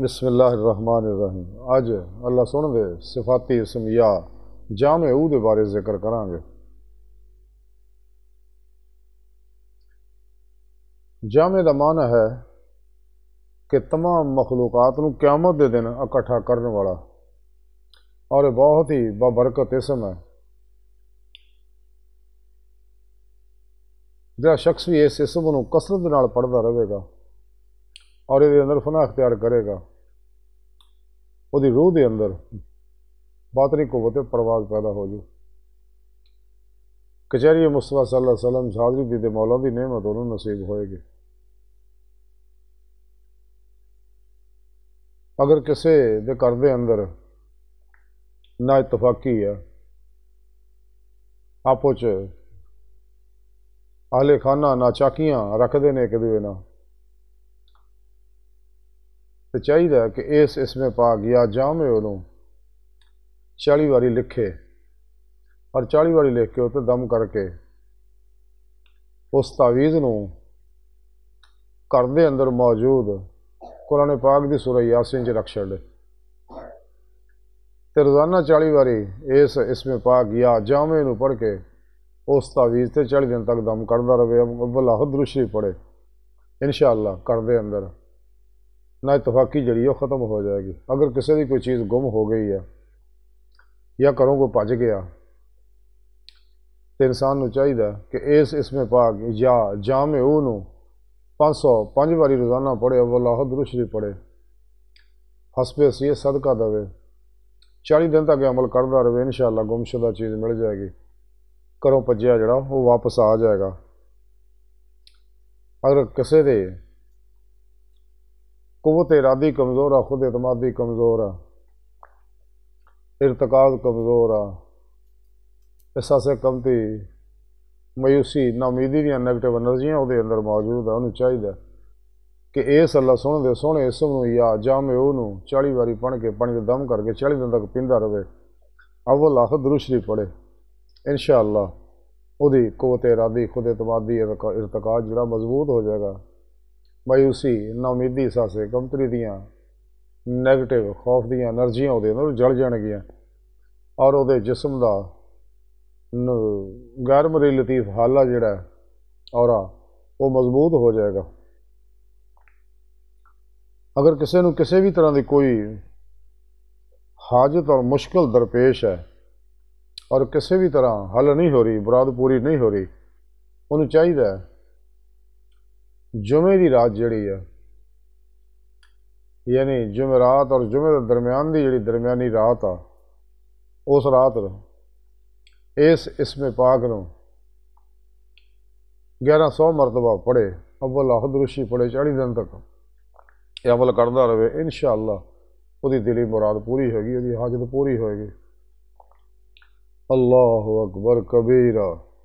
ਬਿਸਮਿਲ੍ਲਾਹਿਰਰਹਿਮਾਨਿਰਰਹੀਮ ਅੱਜ ਅੱਲਾ ਸੁਣ ਦੇ ਸਿਫਾਤੀ ਇਸਮੀਆ ਜਾਮੇ ਉਹ ਦੇ ਬਾਰੇ ਜ਼ਿਕਰ ਕਰਾਂਗੇ ਜਾਮੇ ਦਾ ਮਾਨਾ ਹੈ ਕਿ तमाम ਮਖਲੂਕਾਤ ਨੂੰ ਕਿਆਮਤ ਦੇ ਦਿਨ ਇਕੱਠਾ ਕਰਨ ਵਾਲਾ ਔਰ ਇਹ ਬਹੁਤ ਹੀ ਬਬਰਕਤ ਇਸਮ ਹੈ ਜਿਹੜਾ ਸ਼ਖਸ ਵੀ ਇਸ ਇਸਮ ਨੂੰ ਕਸਰਤ ਨਾਲ ਪੜਦਾ ਰਹੇਗਾ ਔਰ ਇਹਦੇ ਅੰਦਰ ਫਨਾ اختیار ਕਰੇਗਾ ਉਹਦੀ ਰੂਹ ਦੇ ਅੰਦਰ ਬਾਤਰੀ ਕਵਤ ਪਰਵਾਜ਼ ਪੈਦਾ ਹੋ ਜੂ ਕਚਰੀ ਮੁਸਤਫਾ ਸੱਲੱਲਾਹੁ ਅਲੈहि ਵਸੱਲਮ ਸਾਦਰੀ ਦੀ ਦੇ ਮੌਲਾ ਦੀ ਨੇਮਤ ਉਹਨੂੰ ਨਸੀਬ ਹੋਏਗੀ ਅਗਰ ਕਿਸੇ ਦੇ ਘਰ ਦੇ ਅੰਦਰ ਨਾ ਇਤਫਾਕੀ ਆ ਆਪੋ ਚ ਆਲੇ ਖਾਨਾ ਨਾ ਚਾਕੀਆਂ ਰੱਖਦੇ ਨੇ ਇੱਕ ਦੂਜੇ ਨਾਲ ਤੇ ਚਾਹੀਦਾ ਕਿ ਇਸ ਇਸਮੇ ਪਾਕ ਯਾ ਜਾਮੇ ਉਹਨੂੰ 40 ਵਾਰੀ ਲਿਖੇ ਔਰ 40 ਵਾਰੀ ਲਿਖ ਕੇ ਤੇ ਦਮ ਕਰਕੇ ਉਸ ਤਾਵੀਜ਼ ਨੂੰ ਘਰ ਦੇ ਅੰਦਰ ਮੌਜੂਦ ਕੁਰਾਨ ਪਾਕ ਦੀ ਸੂਰਾ ਯਾਸੀਨ 'ਚ ਰੱਖ ਛੱਡੇ ਤੇ ਰੋਜ਼ਾਨਾ 40 ਵਾਰੀ ਇਸ ਇਸਮੇ ਪਾਕ ਯਾ ਜਾਮੇ ਨੂੰ ਪੜ੍ਹ ਕੇ ਉਸ ਤਾਵੀਜ਼ ਤੇ 40 ਦਿਨ ਤੱਕ ਦਮ ਕਰਦਾ ਰਹੇ ਅਵਲਾ ਹਦਰੁਸ਼ੀ ਪੜੇ ਇਨਸ਼ਾ ਅੱਲਾ ਘਰ ਦੇ ਅੰਦਰ ਨਾ ਇਤਫਾਕੀ ਜਿਹੜੀ ਉਹ ਖਤਮ ਹੋ ਜਾਏਗੀ ਅਗਰ ਕਿਸੇ ਦੀ ਕੋਈ ਚੀਜ਼ ਗੁੰਮ ਹੋ ਗਈ ਹੈ ਜਾਂ ਘਰੋਂ ਕੋ ਭੱਜ ਗਿਆ ਤੇ ਇਨਸਾਨ ਨੂੰ ਚਾਹੀਦਾ ਕਿ ਇਸ ਇਸਮੇ ਪਾਕ ਜਾਂ ਜਾਮੇ ਉਹ ਨੂੰ 500 ਪੰਜ ਵਾਰੀ ਰੋਜ਼ਾਨਾ ਪੜੇ ਅੱਲਾਹ ਦੁਰਸ਼ਰੀ ਪੜੇ ਹਸਬੇ ਇਹ ਸਦਕਾ ਦਵੇ 40 ਦਿਨ ਤੱਕ ਅਮਲ ਕਰਦਾ ਰਵੇ ਇਨਸ਼ਾਅੱਲਾ ਗੁੰਮਸ਼ੁਦਾ ਚੀਜ਼ ਮਿਲ ਜਾਏਗੀ ਘਰੋਂ ਭੱਜਿਆ ਜਿਹੜਾ ਉਹ ਵਾਪਸ ਆ ਜਾਏਗਾ ਅਗਰ ਕਿਸੇ ਦੇ कुत इरादी कमज़ोर आ खुद इतमादी कमज़ोर आ इरतकाल कमज़ोर आ एहसास कमती मायूसी नामीदी दिन नैगेटिव एनर्जियाँ वो अंदर मौजूद है उन्होंने चाहिए कि इस अल्लाह सुन दे सोने इसम या जामे ओनू चाली बारी पढ़ के पानी दम करके चाली दिन तक पींदा रवे अव्वल आख दुरुशरी पढ़े इन शाह कुत इरादी खुद इतमादी इरतका जरा मजबूत हो जाएगा ਮਾਇੂਸੀ ਉਮੀਦੀ ਸਾਸੇ ਕੰਤਰੀ ਦੀਆਂ 네ਗੇਟਿਵ ਖੌਫ ਦੀਆਂ એનર્ਜੀਆਂ ਉਹਦੇ ਅੰਦਰ ਜਲ ਜਾਣਗੀਆਂ ਔਰ ਉਹਦੇ ਜਿਸਮ ਦਾ ਗਰਮ ਰੇ ਲਤੀਫ ਹਾਲਾ ਜਿਹੜਾ ਔਰਾ ਉਹ ਮਜ਼ਬੂਤ ਹੋ ਜਾਏਗਾ ਅਗਰ ਕਿਸੇ ਨੂੰ ਕਿਸੇ ਵੀ ਤਰ੍ਹਾਂ ਦੀ ਕੋਈ ਹਾਜਤ ਔਰ ਮੁਸ਼ਕਲ ਦਰਪੇਸ਼ ਹੈ ਔਰ ਕਿਸੇ ਵੀ ਤਰ੍ਹਾਂ ਹੱਲ ਨਹੀਂ ਹੋ ਰਹੀ ਬਰਾਦ ਪੂਰੀ ਨਹੀਂ ਹੋ ਰਹੀ ਉਹਨੂੰ ਚਾਹੀਦਾ ਹੈ ਜੁਮੇ ਦੀ ਰਾਤ ਜਿਹੜੀ ਆ ਯਾਨੀ ਜੁਮੇ ਰਾਤ ਔਰ ਜੁਮੇ ਦੇ ਦਰਮਿਆਨ ਦੀ ਜਿਹੜੀ ਦਰਮਿਆਨੀ ਰਾਤ ਆ ਉਸ ਰਾਤ ਨੂੰ ਇਸ ਇਸਮੇ ਪਾਕ ਨੂੰ 1100 ਮਰਤਬਾ ਪੜੇ ਅਵਲ ਹਦਰੁਸ਼ੀ ਪੜੇ 40 ਦਿਨ ਤੱਕ ਇਹ ਅਮਲ ਕਰਦਾ ਰਹੇ ਇਨਸ਼ਾ ਅੱਲਾ ਉਹਦੀ ਦਿਲੀ ਮੁਰਾਦ ਪੂਰੀ ਹੋਏਗੀ ਉਹਦੀ ਹਾਜਤ ਪੂਰੀ ਹੋਏਗੀ ਅੱਲਾਹੁ ਅਕਬਰ ਕਬੀਰਾ